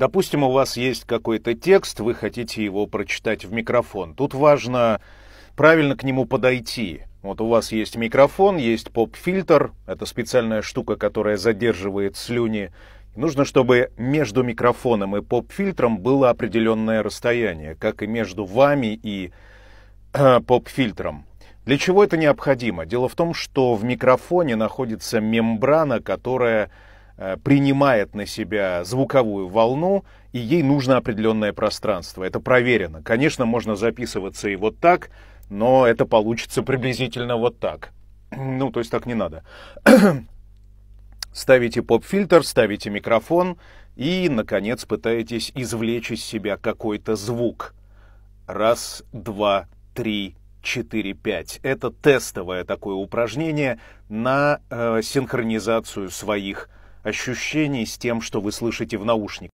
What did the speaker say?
Допустим, у вас есть какой-то текст, вы хотите его прочитать в микрофон. Тут важно правильно к нему подойти. Вот у вас есть микрофон, есть поп-фильтр, это специальная штука, которая задерживает слюни. Нужно, чтобы между микрофоном и поп-фильтром было определенное расстояние, как и между вами и э, поп-фильтром. Для чего это необходимо? Дело в том, что в микрофоне находится мембрана, которая Э, принимает на себя звуковую волну, и ей нужно определенное пространство. Это проверено. Конечно, можно записываться и вот так, но это получится приблизительно вот так. Ну, то есть так не надо. ставите поп-фильтр, ставите микрофон и, наконец, пытаетесь извлечь из себя какой-то звук. Раз, два, три, 4-5. Это тестовое такое упражнение на э, синхронизацию своих ощущений с тем, что вы слышите в наушниках.